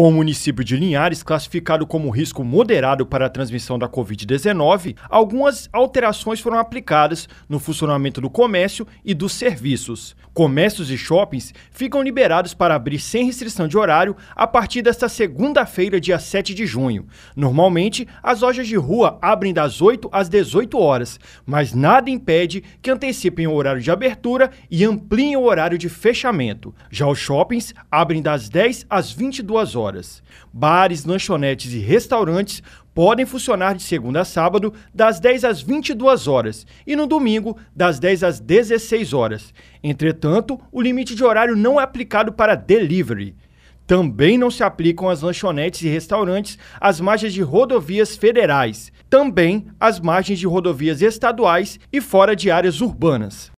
Com o município de Linhares classificado como risco moderado para a transmissão da Covid-19, algumas alterações foram aplicadas no funcionamento do comércio e dos serviços. Comércios e shoppings ficam liberados para abrir sem restrição de horário a partir desta segunda-feira, dia 7 de junho. Normalmente, as lojas de rua abrem das 8 às 18 horas, mas nada impede que antecipem o horário de abertura e ampliem o horário de fechamento. Já os shoppings abrem das 10 às 22 horas horas. Bares, lanchonetes e restaurantes podem funcionar de segunda a sábado, das 10 às 22 horas, e no domingo, das 10 às 16 horas. Entretanto, o limite de horário não é aplicado para delivery. Também não se aplicam às lanchonetes e restaurantes às margens de rodovias federais, também às margens de rodovias estaduais e fora de áreas urbanas.